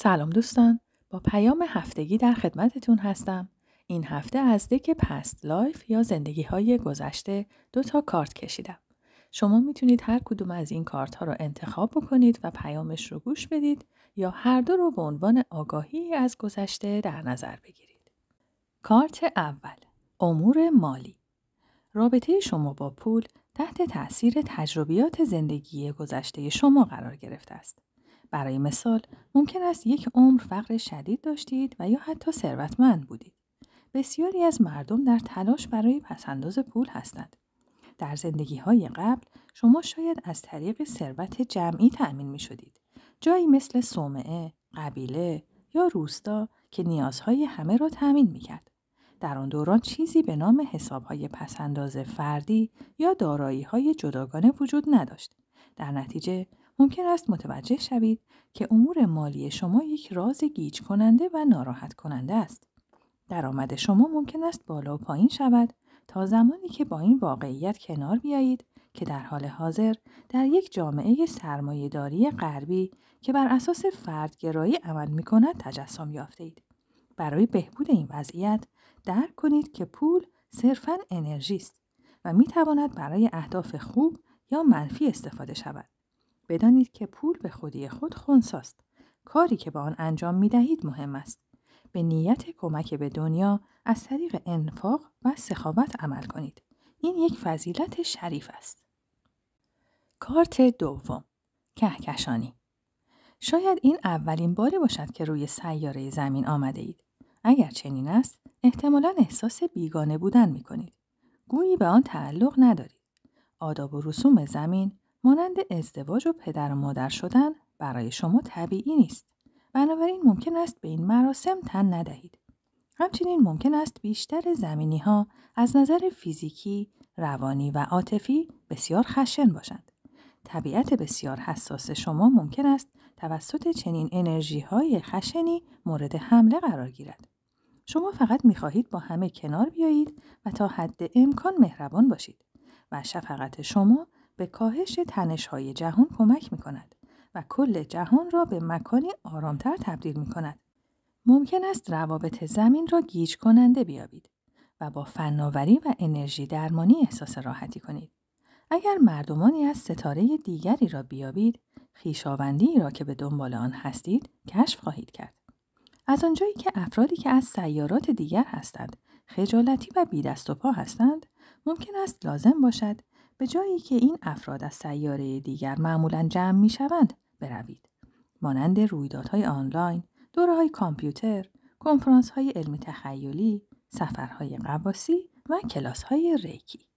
سلام دوستان با پیام هفتگی در خدمتتون هستم این هفته از دک پست لایف یا زندگی های گذشته دو تا کارت کشیدم شما میتونید هر کدوم از این کارت ها رو انتخاب بکنید و پیامش رو گوش بدید یا هر دو رو به عنوان آگاهی از گذشته در نظر بگیرید کارت اول امور مالی رابطه شما با پول تحت تاثیر تجربیات زندگی گذشته شما قرار گرفته است برای مثال ممکن است یک عمر فقر شدید داشتید و یا حتی ثروتمند بودید. بسیاری از مردم در تلاش برای پسنداز پول هستند. در زندگی های قبل شما شاید از طریق ثروت جمعی تأمین می شدید. جایی مثل صومعه، قبیله یا روستا که نیازهای همه را تأمین می کرد. در آن دوران چیزی به نام حسابهای پسنداز فردی یا دارایی های جداگانه وجود نداشت. در نتیجه ممکن است متوجه شوید که امور مالی شما یک راز گیج کننده و ناراحت کننده است. درآمد شما ممکن است بالا و پایین شود تا زمانی که با این واقعیت کنار بیایید که در حال حاضر در یک جامعه سرمایهداری غربی که بر اساس فردگرایی عمل می کند تجسم یافته اید. برای بهبود این وضعیت درک کنید که پول صرفا انرژی است و می تواند برای اهداف خوب یا منفی استفاده شود. بدانید که پول به خودی خود خونساست. کاری که به آن انجام می دهید مهم است. به نیت کمک به دنیا از طریق انفاق و سخاوت عمل کنید. این یک فضیلت شریف است. کارت دوم کهکشانی شاید این اولین باری باشد که روی سیاره زمین آمده اید. اگر چنین است، احتمالا احساس بیگانه بودن می کنید. گویی به آن تعلق ندارید. آداب و رسوم زمین، مانند ازدواج و پدر و مادر شدن برای شما طبیعی نیست. بنابراین ممکن است به این مراسم تن ندهید. همچنین ممکن است بیشتر زمینی ها از نظر فیزیکی، روانی و عاطفی بسیار خشن باشند. طبیعت بسیار حساس شما ممکن است توسط چنین انرژی های خشنی مورد حمله قرار گیرد. شما فقط می با همه کنار بیایید و تا حد امکان مهربان باشید و شفقت شما به کاهش های جهان کمک می کند و کل جهان را به مکانی آرامتر تبدیل می کند. ممکن است روابط زمین را گیج کننده بیابید و با فناوری و انرژی درمانی احساس راحتی کنید. اگر مردمانی از ستاره دیگری را بیابید، خیشاوندی را که به دنبال آن هستید کشف خواهید کرد. از آنجایی که افرادی که از سیارات دیگر هستند خجالتی و بی و پا هستند، ممکن است لازم باشد به جایی که این افراد از سیاره دیگر معمولا جمع می شوند بروید. مانند رویدادهای آنلاین، دوره های کامپیوتر، کنفرانس های علمی تخیلی، سفرهای قواسی و کلاس های ریکی.